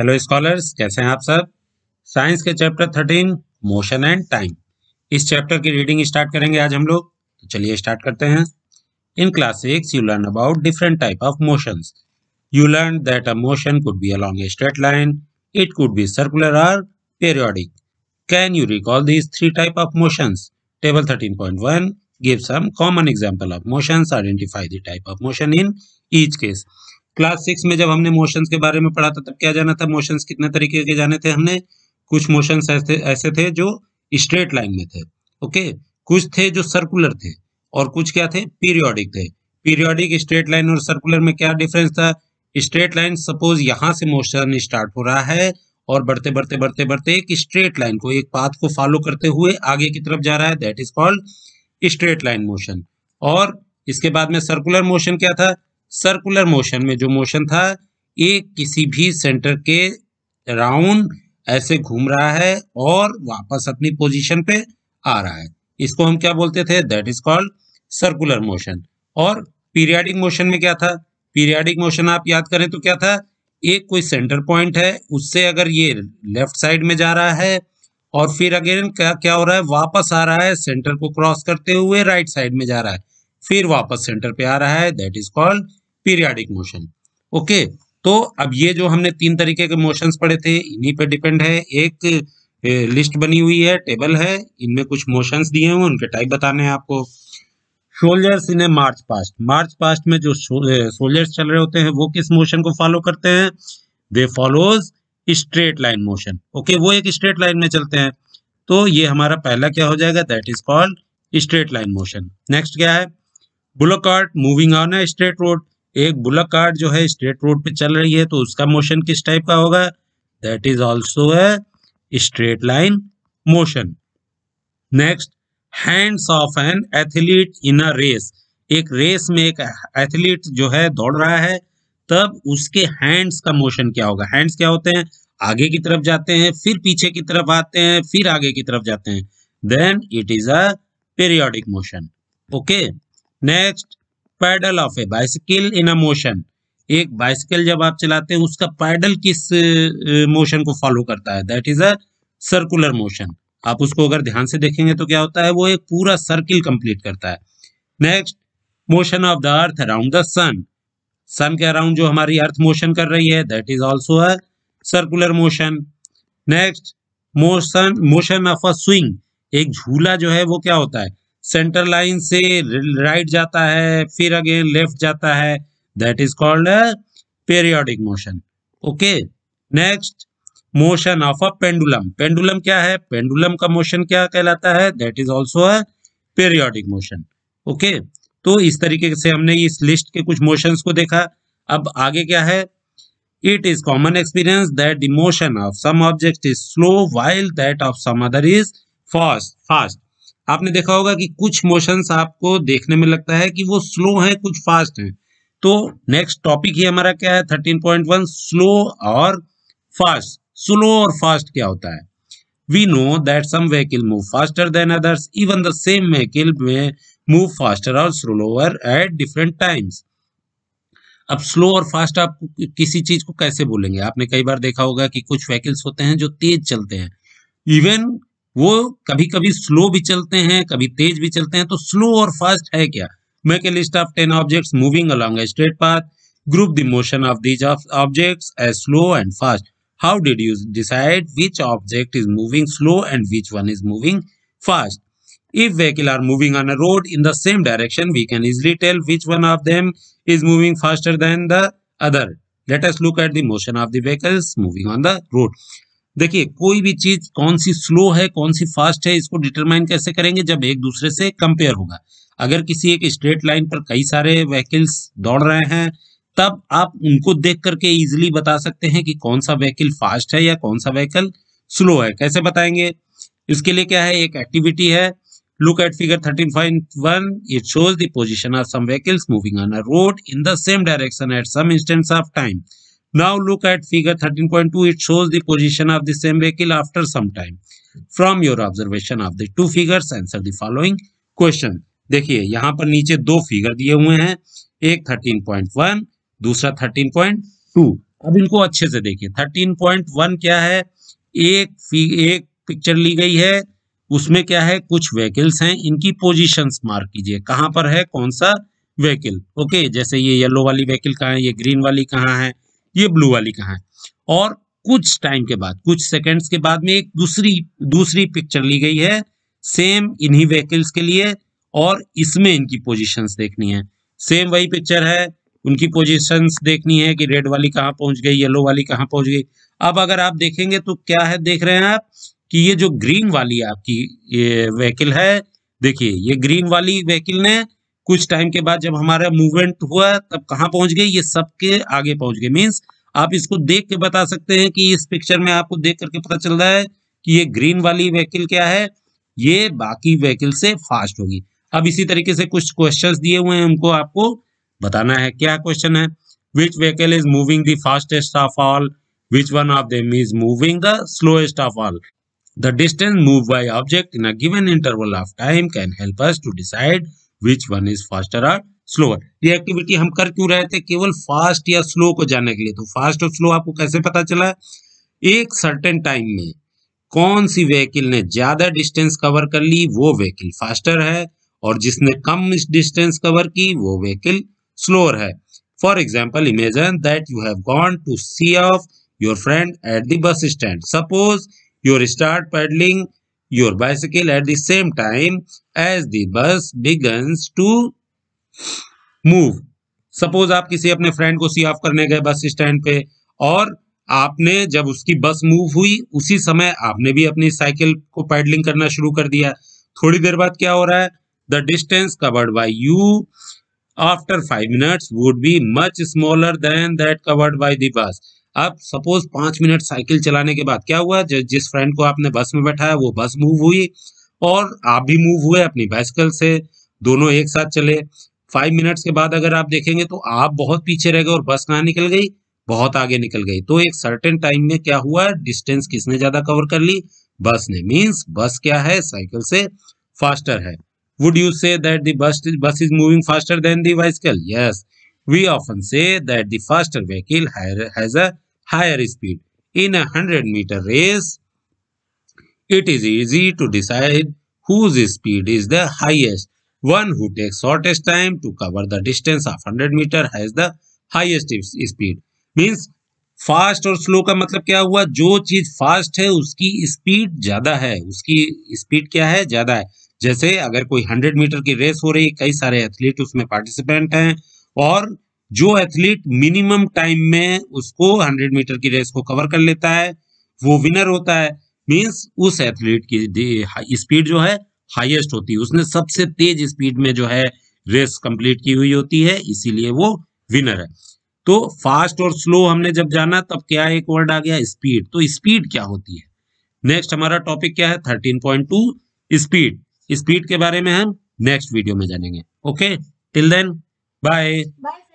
Hello scholars कैसे हैं आप सब साइंस के chapter thirteen motion and time इस चैप्टर की रीडिंग स्टार्ट करेंगे आज हम लोग तो चलिए स्टार्ट करते हैं in class six you learn about different type of motions you learn that a motion could be along a straight line it could be circular or periodic can you recall this three type of motions table thirteen 13.1 give some common example of motions identify the type of motion in each case class six में जब हमने motions के बारे में पढ़ा था तब क्या जाना था मोशंस कितने तरीके के जाने थे हमने कुछ मोशंस ऐसे ऐसे थे जो स्ट्रेट लाइन में थे ओके कुछ थे जो सर्कुलर थे और कुछ क्या थे पीरियोडिक थे पीरियोडिक स्ट्रेट लाइन और सर्कुलर में क्या डिफरेंस था स्ट्रेट लाइन सपोज यहाँ से मोशन स्टार्ट हो रहा है और बढ़ते बढ़ते बढ़ते बढ़ते एक स्ट्रेट लाइन को एक पाथ को फॉलो करते हुए आगे की तरफ जा रहा है that is called straight line motion और इसके बाद में सर्कुलर मोशन क्या था सर्कुलर मोशन में जो मोशन था ये किसी भी सेंटर के राउंड ऐसे घूम रहा है और वापस अपनी पोजीशन पे आ रहा है इसको हम क्या बोलते थे that is called circular motion और पीरियाडिक मोशन में क्या था पीरियाडिक मोशन आप याद करें तो क्या था एक कोई सेंटर पॉइंट है उससे अगर ये लेफ्ट साइड में जा रहा है और फिर अगेन क्या क्या हो रहा है वापस आ रहा है सेंटर को क्रॉस करते हुए राइट साइड में जा रहा है फिर वापस सेंटर पे आ रहा है that is called periodic motion okay तो अब ये जो हमने तीन तरीके के मोशंस पढ़े थे इन्हीं पे डिपेंड है एक लिस्ट बनी हुई है टेबल है इनमें कुछ मोशंस दिए हुए उनके टाइप बताने हैं आपको soldiers in a march past march past में जो सोल्जर्स चल रहे होते हैं वो किस मोशन को फॉलो करते हैं they follows straight line motion okay वो एक स्ट्रेट लाइन में चलते हैं तो ये हमारा पहला क्या हो जाएगा that is called straight line motion next क्या है bullock cart moving on a straight road एक बुलक कार्ड जो है स्ट्रेट रोड पे चल रही है तो उसका मोशन किस टाइप का होगा that is also a straight line motion next hands of an athlete in a race एक रेस में एक एथलीट जो है दौड़ रहा है तब उसके हैंड्स का मोशन क्या होगा हैंड्स क्या होते हैं आगे की तरफ जाते हैं फिर पीछे की तरफ आते हैं फिर आगे की तरफ जाते हैं then it is a periodic motion okay next pedal of a bicycle in a motion एक बाइसिकल जब आप चलाते हैं उसका पैडल किस मोशन को फॉलो करता है that is a circular motion आप उसको अगर ध्यान से देखेंगे तो क्या होता है वो एक पूरा सर्किल कंप्लीट करता है next motion of the earth around the sun sun के अराउंड जो हमारी अर्थ मोशन कर रही है that is also a circular motion next motion motion of a swing एक झूला जो है वो क्या होता है सेंटर लाइन से राइट जाता है फिर अगेन लेफ्ट जाता है that is called periodic motion okay next motion of a pendulum pendulum क्या है पेंडुलम का मोशन क्या कहलाता है that is also a periodic motion okay तो इस तरीके से हमने इस लिस्ट के कुछ मोशन को देखा अब आगे क्या है it is common experience that the motion of some object is slow while that of some other is fast fast आपने देखा होगा कि कुछ मोशंस आपको देखने में लगता है कि वो स्लो हैं कुछ फास्ट हैं तो नेक्स्ट टॉपिक ही हमारा क्या है थर्टीन पॉइंट वन स्लो और फास्ट स्लो और फास्ट क्या होता है we know that some vehicle move faster than others even the same vehicle may move faster or slower at different times अब स्लो और फास्ट आप किसी चीज को कैसे बोलेंगे आपने कई बार देखा होगा कि कुछ व्हीकल्स होते हैं जो तेज चलते हैं इवन वो कभी कभी स्लो भी चलते हैं कभी तेज भी चलते हैं तो स्लो और फास्ट है क्या make a list of ten objects moving along a straight path group the motion of these objects as slow and fast. How did you decide which object is moving slow and which one is moving fast? If vehicle are moving on a road in the same direction, we can easily tell which one of them is moving faster than the other. Let us look at the motion of the vehicles moving on the road. देखिए कोई भी चीज कौन सी slow है कौन सी fast है इसको determine कैसे करेंगे जब एक दूसरे से कंपेयर होगा अगर किसी एक स्ट्रेट लाइन पर कई सारे व्हीकल्स दौड़ रहे हैं तब आप उनको देख करके इजिली बता सकते हैं कि कौन सा व्हीकल फास्ट है या कौन सा व्हीकल स्लो है कैसे बताएंगे इसके लिए क्या है एक एक्टिविटी है look at figure 13.1 it shows the position of some vehicles moving on a road in the same direction at some instance of time Now look at figure 13.2. It shows the position of the same vehicle after some time. From your observation of the two figures, answer the following question. देखिए यहाँ पर नीचे दो figure दिए हुए हैं एक 13.1 दूसरा 13.2 अब इनको अच्छे से देखिए 13.1 क्या है एक एक पिक्चर ली गई है उसमें क्या है कुछ व्हीकल्स हैं इनकी पोजीशंस मार्क कीजिए कहाँ पर है कौन सा व्हीकल ओके जैसे ये येलो वाली व्हीकल कहाँ है ये ग्रीन वाली कहाँ है ये ब्लू वाली कहाँ है और कुछ टाइम के बाद कुछ सेकेंड्स के बाद में एक दूसरी दूसरी पिक्चर ली गई है सेम इन्हीं व्हीकल्स के लिए और इसमें इनकी पोजीशंस देखनी है सेम वही पिक्चर है उनकी पोजीशंस देखनी है कि रेड वाली कहाँ पहुंच गई येलो वाली कहाँ पहुंच गई अब अगर आप देखेंगे तो क्या है देख रहे हैं आप कि ये जो ग्रीन वाली आपकी ये व्हीकल है देखिए ये ग्रीन वाली व्हीकल ने कुछ टाइम के बाद जब हमारा मूवमेंट हुआ तब कहाँ पहुंच गए ये सबके आगे पहुंच गए मीन्स आप इसको देख के बता सकते हैं कि इस पिक्चर में आपको देख करके पता चल रहा है कि ये ग्रीन वाली व्हीकल क्या है ये बाकी व्हीकल से फास्ट होगी अब इसी तरीके से कुछ क्वेश्चंस दिए हुए हैं उनको आपको बताना है क्या क्वेश्चन है which vehicle is moving the fastest of all which one of them is moving the slowest of all the distance move by object in a given interval of time can help us to which one is faster or slower ये activity हम कर क्यों रहे थे केवल fast या slow को जानने के लिए तो फास्ट और स्लो आपको कैसे पता चला एक सर्टेन टाइम में कौन सी व्हीकल ने ज्यादा डिस्टेंस कवर कर ली वो व्हीकल फास्टर है और जिसने कम डिस्टेंस कवर की वो व्हीकल स्लोअर है for example imagine that you have gone to see off your friend at the bus stand suppose your start pedalling your bicycle at the same time as the bus begins to move suppose आप किसी अपने friend को सी of करने गए bus stand पे और आपने जब उसकी बस मूव हुई उसी समय आपने भी अपनी साइकिल को पैडलिंग करना शुरू कर दिया थोड़ी देर बाद क्या हो रहा है the distance covered by you after five minutes would be much smaller than that covered by the bus अब सपोज पांच मिनट साइकिल चलाने के बाद क्या हुआ जिस फ्रेंड को आपने बस में बैठाया वो बस मूव हुई और आप भी मूव हुए अपनी बाइसिकल से दोनों एक साथ चले फाइव मिनट्स के बाद अगर आप देखेंगे तो आप बहुत पीछे रह गए और बस कहाँ निकल गई बहुत आगे निकल गई तो एक सर्टेन टाइम में क्या हुआ डिस्टेंस किसने ज्यादा कवर कर ली बस ने मीन्स बस क्या है साइकिल से फास्टर है would you say that the bus bus is moving faster than the bicycle yes We often say that the faster vehicle has a higher speed. In a 100 meter race, it is easy to decide whose speed is the highest. One who takes shortest time to cover the distance of 100 meter has the highest speed. Means fast और slow का मतलब क्या हुआ जो चीज fast है उसकी speed ज्यादा है उसकी स्पीड क्या है ज्यादा है जैसे अगर कोई 100 मीटर की रेस हो रही है कई सारे एथलीट उसमें पार्टिसिपेंट हैं और जो एथलीट मिनिमम टाइम में उसको 100 मीटर की रेस को कवर कर लेता है वो विनर होता है मींस उस एथलीट की स्पीड जो है हाईएस्ट होती है उसने सबसे तेज स्पीड में जो है रेस कंप्लीट की हुई होती है इसीलिए वो विनर है तो फास्ट और स्लो हमने जब जाना तब क्या एक वर्ड आ गया स्पीड तो स्पीड क्या होती है नेक्स्ट हमारा टॉपिक क्या है thirteen point two speed speed के बारे में हम नेक्स्ट वीडियो में जानेंगे okay till then Bye. Bye.